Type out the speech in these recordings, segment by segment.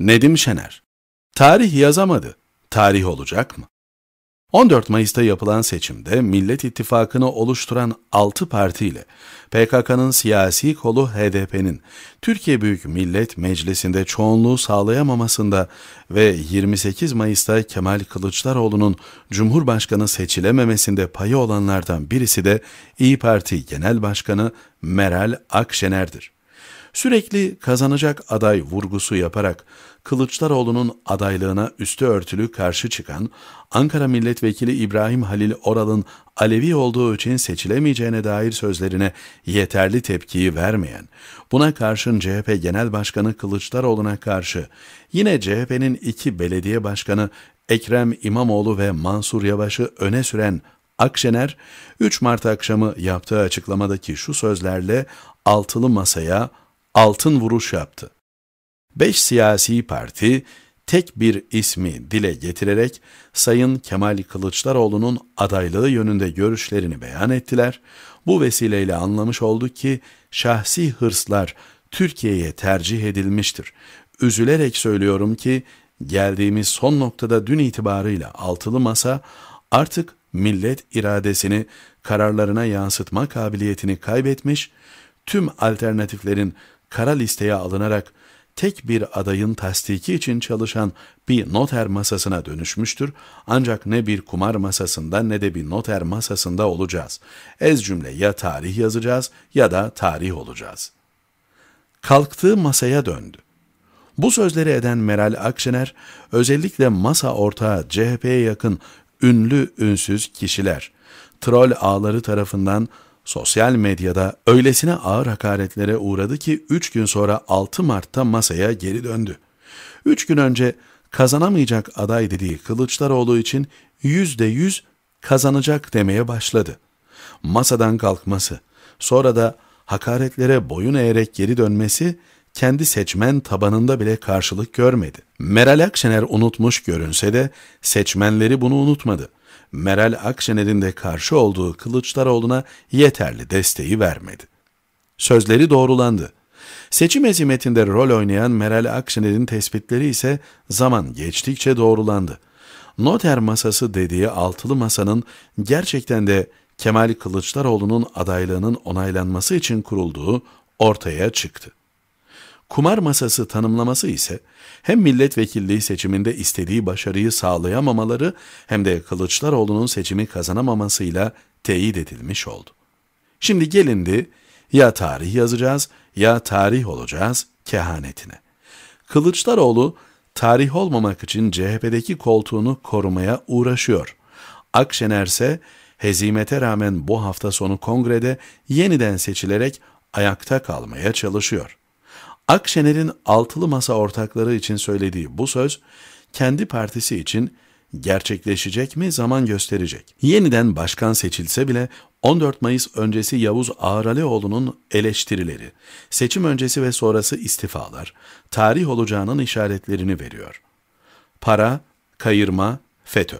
Nedim Şener Tarih yazamadı. Tarih olacak mı? 14 Mayıs'ta yapılan seçimde Millet İttifakı'nı oluşturan 6 partiyle PKK'nın siyasi kolu HDP'nin Türkiye Büyük Millet Meclisi'nde çoğunluğu sağlayamamasında ve 28 Mayıs'ta Kemal Kılıçdaroğlu'nun Cumhurbaşkanı seçilememesinde payı olanlardan birisi de İyi Parti Genel Başkanı Meral Akşener'dir sürekli kazanacak aday vurgusu yaparak Kılıçdaroğlu'nun adaylığına üstü örtülü karşı çıkan Ankara Milletvekili İbrahim Halil Oral'ın Alevi olduğu için seçilemeyeceğine dair sözlerine yeterli tepkiyi vermeyen, buna karşın CHP Genel Başkanı Kılıçdaroğlu'na karşı yine CHP'nin iki belediye başkanı Ekrem İmamoğlu ve Mansur Yavaş'ı öne süren Akşener, 3 Mart akşamı yaptığı açıklamadaki şu sözlerle altılı masaya altın vuruş yaptı. Beş siyasi parti tek bir ismi dile getirerek Sayın Kemal Kılıçdaroğlu'nun adaylığı yönünde görüşlerini beyan ettiler. Bu vesileyle anlamış olduk ki şahsi hırslar Türkiye'ye tercih edilmiştir. Üzülerek söylüyorum ki geldiğimiz son noktada dün itibarıyla altılı masa artık millet iradesini kararlarına yansıtma kabiliyetini kaybetmiş, tüm alternatiflerin kara listeye alınarak tek bir adayın tasdiki için çalışan bir noter masasına dönüşmüştür. Ancak ne bir kumar masasında ne de bir noter masasında olacağız. Ez cümle ya tarih yazacağız ya da tarih olacağız. Kalktığı masaya döndü. Bu sözleri eden Meral Akşener, özellikle masa ortağı CHP'ye yakın ünlü ünsüz kişiler, troll ağları tarafından Sosyal medyada öylesine ağır hakaretlere uğradı ki 3 gün sonra 6 Mart'ta masaya geri döndü. 3 gün önce kazanamayacak aday dediği Kılıçdaroğlu için %100 kazanacak demeye başladı. Masadan kalkması, sonra da hakaretlere boyun eğerek geri dönmesi kendi seçmen tabanında bile karşılık görmedi. Meral Akşener unutmuş görünse de seçmenleri bunu unutmadı. Meral Akşener'in de karşı olduğu Kılıçdaroğlu'na yeterli desteği vermedi. Sözleri doğrulandı. Seçim ezimetinde rol oynayan Meral Akşener'in tespitleri ise zaman geçtikçe doğrulandı. Noter masası dediği altılı masanın gerçekten de Kemal Kılıçdaroğlu'nun adaylığının onaylanması için kurulduğu ortaya çıktı. Kumar masası tanımlaması ise hem milletvekilliği seçiminde istediği başarıyı sağlayamamaları hem de Kılıçdaroğlu'nun seçimi kazanamamasıyla teyit edilmiş oldu. Şimdi gelindi ya tarih yazacağız ya tarih olacağız kehanetine. Kılıçdaroğlu tarih olmamak için CHP'deki koltuğunu korumaya uğraşıyor. Akşener ise hezimete rağmen bu hafta sonu kongrede yeniden seçilerek ayakta kalmaya çalışıyor. Akşener'in altılı masa ortakları için söylediği bu söz, kendi partisi için gerçekleşecek mi zaman gösterecek. Yeniden başkan seçilse bile 14 Mayıs öncesi Yavuz Ağralioğlu'nun eleştirileri, seçim öncesi ve sonrası istifalar, tarih olacağının işaretlerini veriyor. Para, kayırma, FETÖ.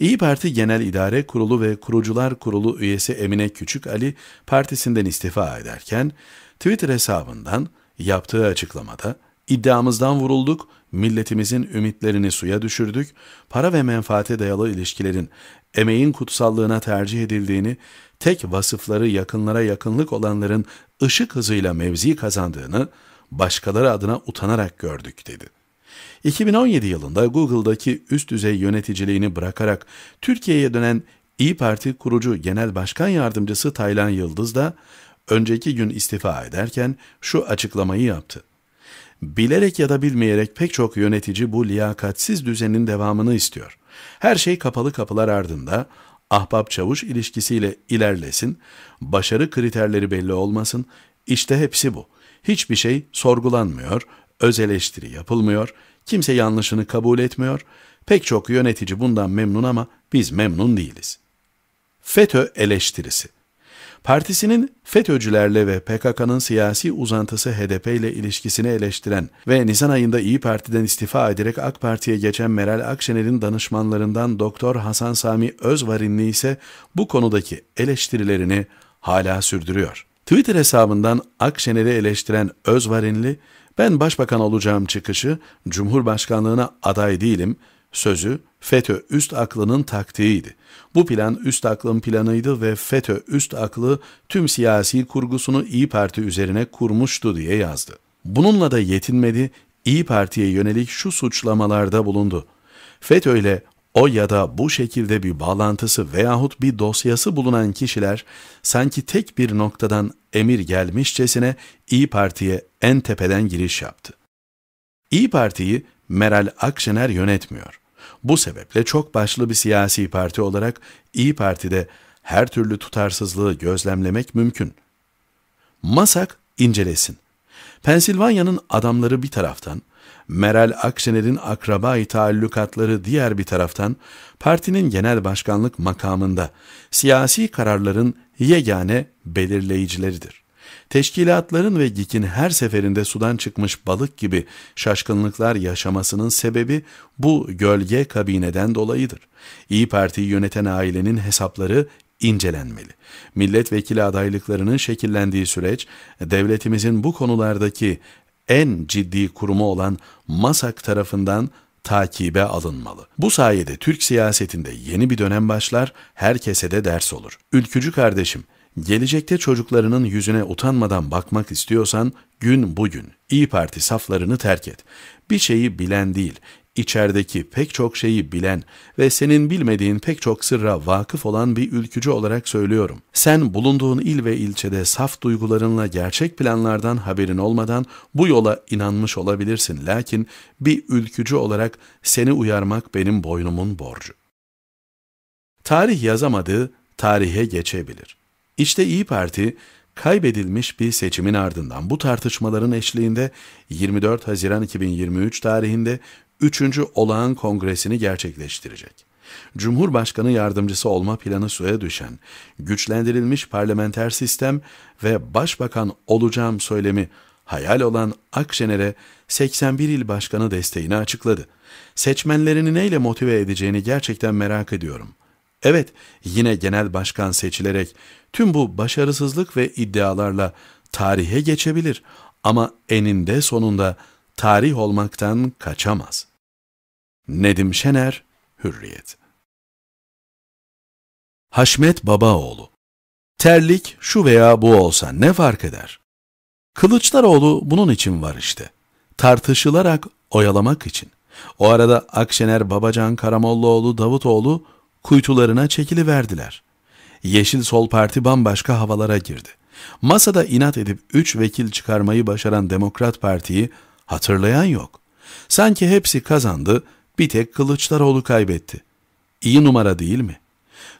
İyi Parti Genel İdare Kurulu ve Kurucular Kurulu üyesi Emine Küçük Ali partisinden istifa ederken Twitter hesabından Yaptığı açıklamada, iddiamızdan vurulduk, milletimizin ümitlerini suya düşürdük, para ve menfaate dayalı ilişkilerin emeğin kutsallığına tercih edildiğini, tek vasıfları yakınlara yakınlık olanların ışık hızıyla mevzi kazandığını, başkaları adına utanarak gördük dedi. 2017 yılında Google'daki üst düzey yöneticiliğini bırakarak Türkiye'ye dönen İyi Parti kurucu Genel Başkan Yardımcısı Taylan Yıldız da önceki gün istifa ederken şu açıklamayı yaptı. Bilerek ya da bilmeyerek pek çok yönetici bu liyakatsiz düzenin devamını istiyor. Her şey kapalı kapılar ardında, ahbap çavuş ilişkisiyle ilerlesin, başarı kriterleri belli olmasın, işte hepsi bu. Hiçbir şey sorgulanmıyor, öz eleştiri yapılmıyor, kimse yanlışını kabul etmiyor, pek çok yönetici bundan memnun ama biz memnun değiliz. FETÖ eleştirisi Partisinin FETÖ'cülerle ve PKK'nın siyasi uzantısı HDP ile ilişkisini eleştiren ve Nisan ayında İyi Parti'den istifa ederek AK Parti'ye geçen Meral Akşener'in danışmanlarından Doktor Hasan Sami Özvarinli ise bu konudaki eleştirilerini hala sürdürüyor. Twitter hesabından Akşener'i eleştiren Özvarinli, ben başbakan olacağım çıkışı, Cumhurbaşkanlığına aday değilim, sözü FETÖ üst aklının taktiğiydi. Bu plan üst aklın planıydı ve FETÖ üst aklı tüm siyasi kurgusunu İyi Parti üzerine kurmuştu diye yazdı. Bununla da yetinmedi, İyi Parti'ye yönelik şu suçlamalarda bulundu. FETÖ ile o ya da bu şekilde bir bağlantısı veyahut bir dosyası bulunan kişiler sanki tek bir noktadan emir gelmişçesine İyi Parti'ye en tepeden giriş yaptı. İyi Parti'yi Meral Akşener yönetmiyor. Bu sebeple çok başlı bir siyasi parti olarak İyi Parti'de her türlü tutarsızlığı gözlemlemek mümkün. Masak incelesin. Pensilvanya'nın adamları bir taraftan, Meral Akşener'in akrabayı taallukatları diğer bir taraftan, partinin genel başkanlık makamında siyasi kararların yegane belirleyicileridir. Teşkilatların ve GİK'in her seferinde sudan çıkmış balık gibi şaşkınlıklar yaşamasının sebebi bu gölge kabineden dolayıdır. İyi Parti'yi yöneten ailenin hesapları incelenmeli. Milletvekili adaylıklarının şekillendiği süreç, devletimizin bu konulardaki en ciddi kurumu olan MASAK tarafından takibe alınmalı. Bu sayede Türk siyasetinde yeni bir dönem başlar, herkese de ders olur. Ülkücü kardeşim, Gelecekte çocuklarının yüzüne utanmadan bakmak istiyorsan gün bugün İyi Parti saflarını terk et. Bir şeyi bilen değil, içerideki pek çok şeyi bilen ve senin bilmediğin pek çok sırra vakıf olan bir ülkücü olarak söylüyorum. Sen bulunduğun il ve ilçede saf duygularınla gerçek planlardan haberin olmadan bu yola inanmış olabilirsin. Lakin bir ülkücü olarak seni uyarmak benim boynumun borcu. Tarih yazamadığı tarihe geçebilir. İşte İyi Parti kaybedilmiş bir seçimin ardından bu tartışmaların eşliğinde 24 Haziran 2023 tarihinde 3. olağan kongresini gerçekleştirecek. Cumhurbaşkanı yardımcısı olma planı suya düşen, güçlendirilmiş parlamenter sistem ve başbakan olacağım söylemi hayal olan Akşener'e 81 il başkanı desteğini açıkladı. Seçmenlerini neyle motive edeceğini gerçekten merak ediyorum. Evet, yine genel başkan seçilerek tüm bu başarısızlık ve iddialarla tarihe geçebilir ama eninde sonunda tarih olmaktan kaçamaz. Nedim Şener, Hürriyet Haşmet Babaoğlu Terlik şu veya bu olsa ne fark eder? Kılıçdaroğlu bunun için var işte. Tartışılarak oyalamak için. O arada Akşener Babacan Karamollaoğlu Davutoğlu kuytularına çekiliverdiler. Yeşil Sol Parti bambaşka havalara girdi. Masada inat edip üç vekil çıkarmayı başaran Demokrat Parti'yi hatırlayan yok. Sanki hepsi kazandı, bir tek Kılıçdaroğlu kaybetti. İyi numara değil mi?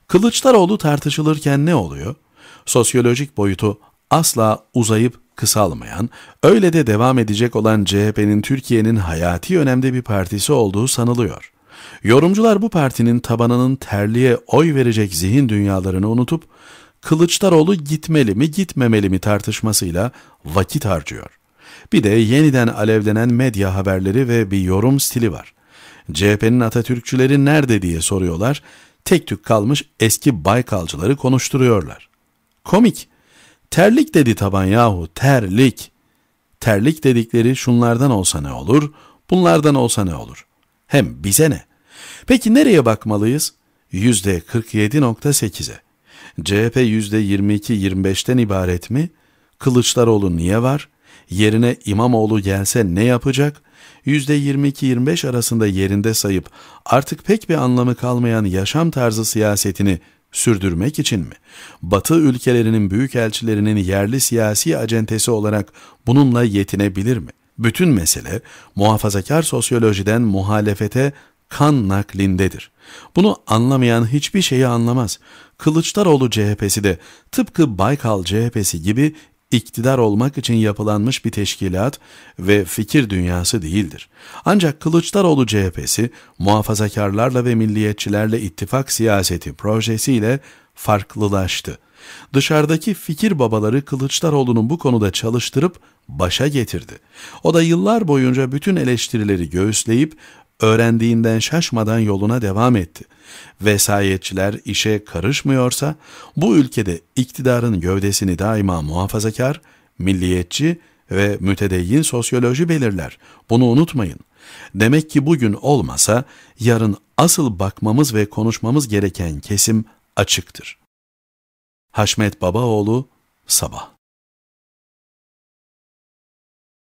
Kılıçdaroğlu tartışılırken ne oluyor? Sosyolojik boyutu asla uzayıp kısalmayan, öyle de devam edecek olan CHP'nin Türkiye'nin hayati önemde bir partisi olduğu sanılıyor. Yorumcular bu partinin tabanının terliğe oy verecek zihin dünyalarını unutup Kılıçdaroğlu gitmeli mi gitmemeli mi tartışmasıyla vakit harcıyor. Bir de yeniden alevlenen medya haberleri ve bir yorum stili var. CHP'nin Atatürkçüleri nerede diye soruyorlar, tek tük kalmış eski baykalcıları konuşturuyorlar. Komik. Terlik dedi taban yahu, terlik. Terlik dedikleri şunlardan olsa ne olur, bunlardan olsa ne olur? Hem bize ne? Peki nereye bakmalıyız? %47.8'e. CHP %22-25'ten ibaret mi? Kılıçdaroğlu niye var? Yerine İmamoğlu gelse ne yapacak? %22-25 arasında yerinde sayıp artık pek bir anlamı kalmayan yaşam tarzı siyasetini sürdürmek için mi? Batı ülkelerinin büyükelçilerinin yerli siyasi acentesi olarak bununla yetinebilir mi? Bütün mesele muhafazakar sosyolojiden muhalefete kan naklindedir. Bunu anlamayan hiçbir şeyi anlamaz. Kılıçdaroğlu CHP'si de tıpkı Baykal CHP'si gibi iktidar olmak için yapılanmış bir teşkilat ve fikir dünyası değildir. Ancak Kılıçdaroğlu CHP'si muhafazakarlarla ve milliyetçilerle ittifak siyaseti projesiyle farklılaştı. Dışarıdaki fikir babaları Kılıçdaroğlu'nun bu konuda çalıştırıp başa getirdi. O da yıllar boyunca bütün eleştirileri göğüsleyip öğrendiğinden şaşmadan yoluna devam etti. Vesayetçiler işe karışmıyorsa bu ülkede iktidarın gövdesini daima muhafazakar, milliyetçi ve mütedeyyin sosyoloji belirler. Bunu unutmayın. Demek ki bugün olmasa yarın asıl bakmamız ve konuşmamız gereken kesim açıktır. Haşmet Babaoğlu Sabah